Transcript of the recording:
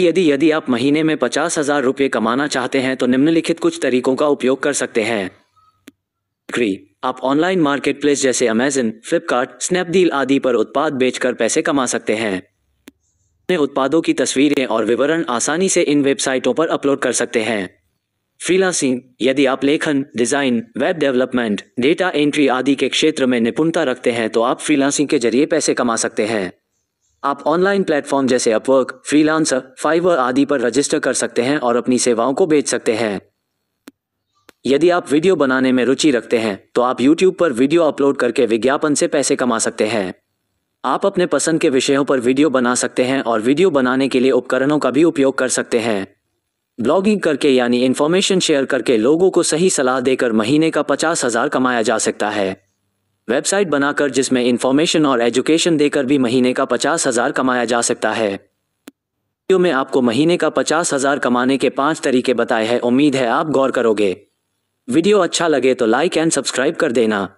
यदि यदि आप महीने में पचास हजार रुपये कमाना चाहते हैं तो निम्नलिखित कुछ तरीकों का उपयोग कर सकते हैं बिक्री आप ऑनलाइन मार्केट प्लेस जैसे अमेजन फ्लिपकार्ट स्नैपडील आदि पर उत्पाद बेचकर पैसे कमा सकते हैं अपने उत्पादों की तस्वीरें और विवरण आसानी से इन वेबसाइटों पर अपलोड कर सकते हैं फ्रीलांसिंग यदि आप लेखन design web development data entry आदि के क्षेत्र में निपुणता रखते हैं तो आप फ्रीलांसिंग के जरिए पैसे कमा सकते हैं आप ऑनलाइन प्लेटफॉर्म जैसे अपवर्क फ्रीलांसर फाइवर आदि पर रजिस्टर कर सकते हैं और अपनी सेवाओं को बेच सकते हैं यदि आप वीडियो बनाने में रुचि रखते हैं तो आप यूट्यूब पर वीडियो अपलोड करके विज्ञापन से पैसे कमा सकते हैं आप अपने पसंद के विषयों पर वीडियो बना सकते हैं और वीडियो बनाने के लिए उपकरणों का भी उपयोग कर सकते हैं ब्लॉगिंग करके यानी इन्फॉर्मेशन शेयर करके लोगों को सही सलाह देकर महीने का पचास हजार कमाया जा सकता है वेबसाइट बनाकर जिसमें इंफॉर्मेशन और एजुकेशन देकर भी महीने का पचास हज़ार कमाया जा सकता है वीडियो में आपको महीने का पचास हज़ार कमाने के पांच तरीके बताए हैं उम्मीद है आप गौर करोगे वीडियो अच्छा लगे तो लाइक एंड सब्सक्राइब कर देना